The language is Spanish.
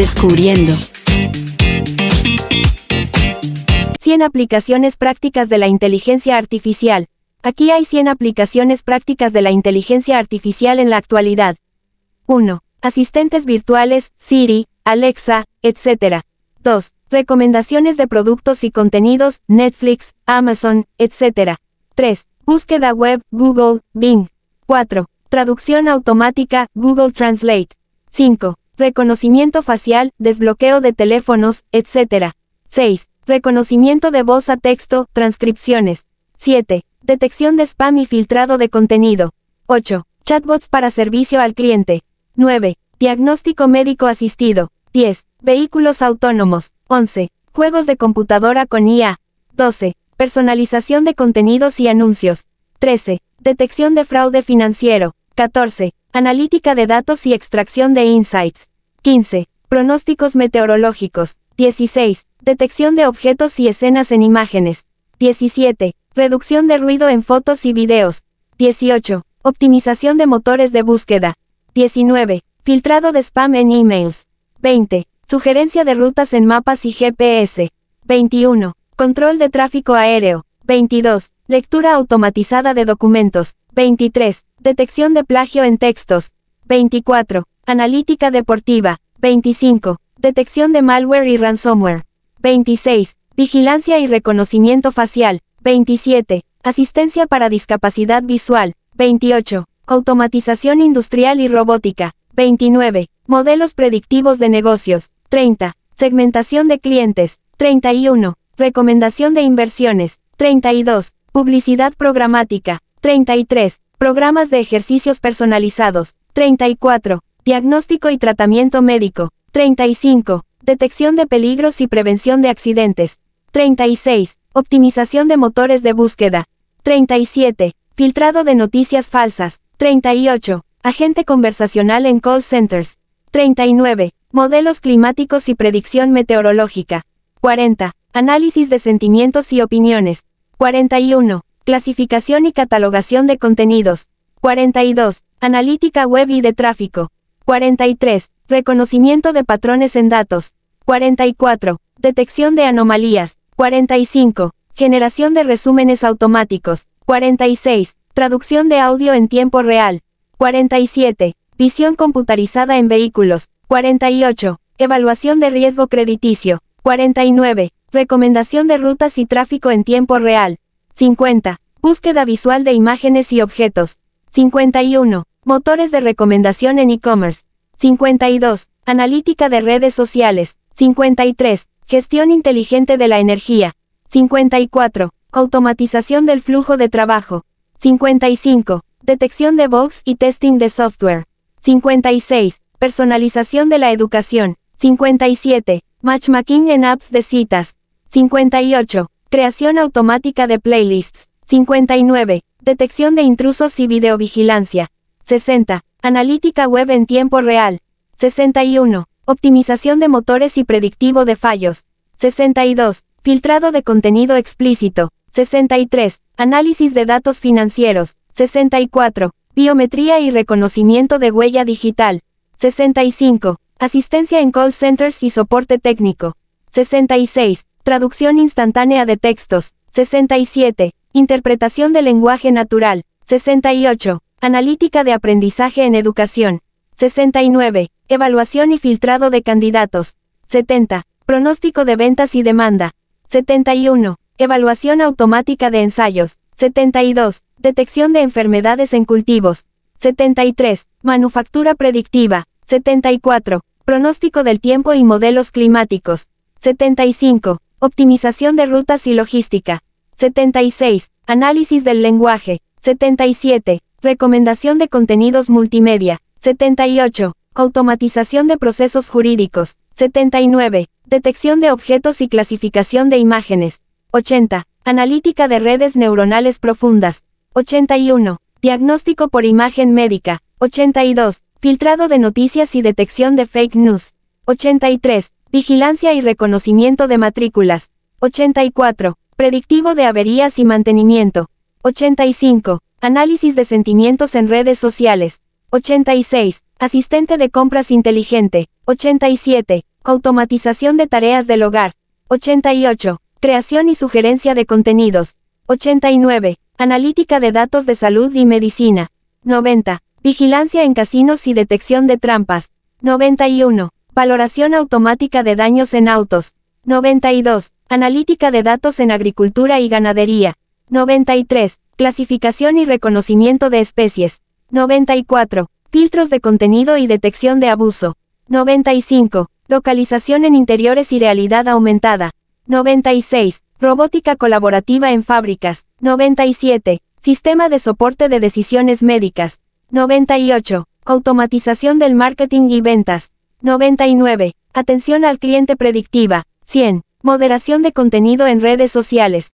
descubriendo. 100 aplicaciones prácticas de la inteligencia artificial. Aquí hay 100 aplicaciones prácticas de la inteligencia artificial en la actualidad. 1. Asistentes virtuales, Siri, Alexa, etc. 2. Recomendaciones de productos y contenidos, Netflix, Amazon, etc. 3. Búsqueda web, Google, Bing. 4. Traducción automática, Google Translate. 5. Reconocimiento facial, desbloqueo de teléfonos, etc. 6. Reconocimiento de voz a texto, transcripciones. 7. Detección de spam y filtrado de contenido. 8. Chatbots para servicio al cliente. 9. Diagnóstico médico asistido. 10. Vehículos autónomos. 11. Juegos de computadora con IA. 12. Personalización de contenidos y anuncios. 13. Detección de fraude financiero. 14. Analítica de datos y extracción de insights. 15. Pronósticos meteorológicos. 16. Detección de objetos y escenas en imágenes. 17. Reducción de ruido en fotos y videos. 18. Optimización de motores de búsqueda. 19. Filtrado de spam en emails. 20. Sugerencia de rutas en mapas y GPS. 21. Control de tráfico aéreo. 22. Lectura automatizada de documentos. 23. Detección de plagio en textos. 24. Analítica deportiva. 25. Detección de malware y ransomware. 26. Vigilancia y reconocimiento facial. 27. Asistencia para discapacidad visual. 28. Automatización industrial y robótica. 29. Modelos predictivos de negocios. 30. Segmentación de clientes. 31. Recomendación de inversiones. 32. Publicidad programática. 33. Programas de ejercicios personalizados. 34. Diagnóstico y tratamiento médico. 35. Detección de peligros y prevención de accidentes. 36. Optimización de motores de búsqueda. 37. Filtrado de noticias falsas. 38. Agente conversacional en call centers. 39. Modelos climáticos y predicción meteorológica. 40. Análisis de sentimientos y opiniones. 41. Clasificación y catalogación de contenidos. 42. Analítica web y de tráfico. 43. Reconocimiento de patrones en datos. 44. Detección de anomalías. 45. Generación de resúmenes automáticos. 46. Traducción de audio en tiempo real. 47. Visión computarizada en vehículos. 48. Evaluación de riesgo crediticio. 49. Recomendación de rutas y tráfico en tiempo real. 50. Búsqueda visual de imágenes y objetos. 51. Motores de recomendación en e-commerce. 52. Analítica de redes sociales. 53. Gestión inteligente de la energía. 54. Automatización del flujo de trabajo. 55. Detección de bugs y testing de software. 56. Personalización de la educación. 57. Matchmaking en apps de citas. 58. Creación automática de playlists. 59. Detección de intrusos y videovigilancia. 60. Analítica web en tiempo real. 61. Optimización de motores y predictivo de fallos. 62. Filtrado de contenido explícito. 63. Análisis de datos financieros. 64. Biometría y reconocimiento de huella digital. 65. Asistencia en call centers y soporte técnico. 66. Traducción instantánea de textos. 67. Interpretación de lenguaje natural. 68. Analítica de aprendizaje en educación. 69. Evaluación y filtrado de candidatos. 70. Pronóstico de ventas y demanda. 71. Evaluación automática de ensayos. 72. Detección de enfermedades en cultivos. 73. Manufactura predictiva. 74. Pronóstico del tiempo y modelos climáticos. 75. Optimización de rutas y logística. 76. Análisis del lenguaje. 77. Recomendación de contenidos multimedia. 78. Automatización de procesos jurídicos. 79. Detección de objetos y clasificación de imágenes. 80. Analítica de redes neuronales profundas. 81. Diagnóstico por imagen médica. 82. Filtrado de noticias y detección de fake news. 83. Vigilancia y reconocimiento de matrículas. 84. Predictivo de averías y mantenimiento. 85. Análisis de sentimientos en redes sociales. 86. Asistente de compras inteligente. 87. Automatización de tareas del hogar. 88. Creación y sugerencia de contenidos. 89. Analítica de datos de salud y medicina. 90. Vigilancia en casinos y detección de trampas. 91. Valoración automática de daños en autos. 92. Analítica de datos en agricultura y ganadería. 93. Clasificación y reconocimiento de especies. 94. Filtros de contenido y detección de abuso. 95. Localización en interiores y realidad aumentada. 96. Robótica colaborativa en fábricas. 97. Sistema de soporte de decisiones médicas. 98. Automatización del marketing y ventas. 99. Atención al cliente predictiva. 100. Moderación de contenido en redes sociales.